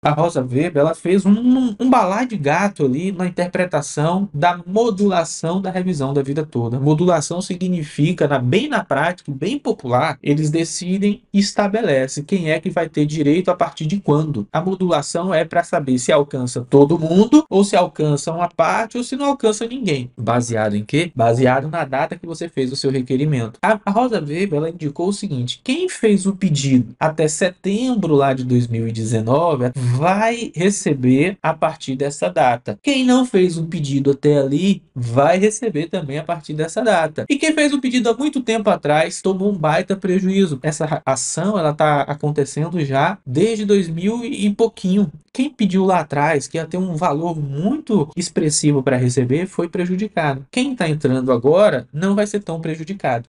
a Rosa Weber ela fez um, um, balai de gato ali na interpretação da modulação da revisão da vida toda. Modulação significa, na, bem na prática, bem popular, eles decidem e estabelecem quem é que vai ter direito a partir de quando. A modulação é para saber se alcança todo mundo, ou se alcança uma parte, ou se não alcança ninguém. Baseado em quê? Baseado na data que você fez o seu requerimento. A, a Rosa Weber ela indicou o seguinte: quem fez o pedido até setembro lá de 2019 vai receber a partir dessa data. Quem não fez o pedido até ali vai receber também a partir dessa data. E quem fez o pedido há muito tempo atrás tomou um baita prejuízo. Essa ação ela está acontecendo já desde 2000 e pouquinho. Quem pediu lá atrás, que ia ter um valor muito expressivo para receber, foi prejudicado. Quem está entrando agora não vai ser tão prejudicado.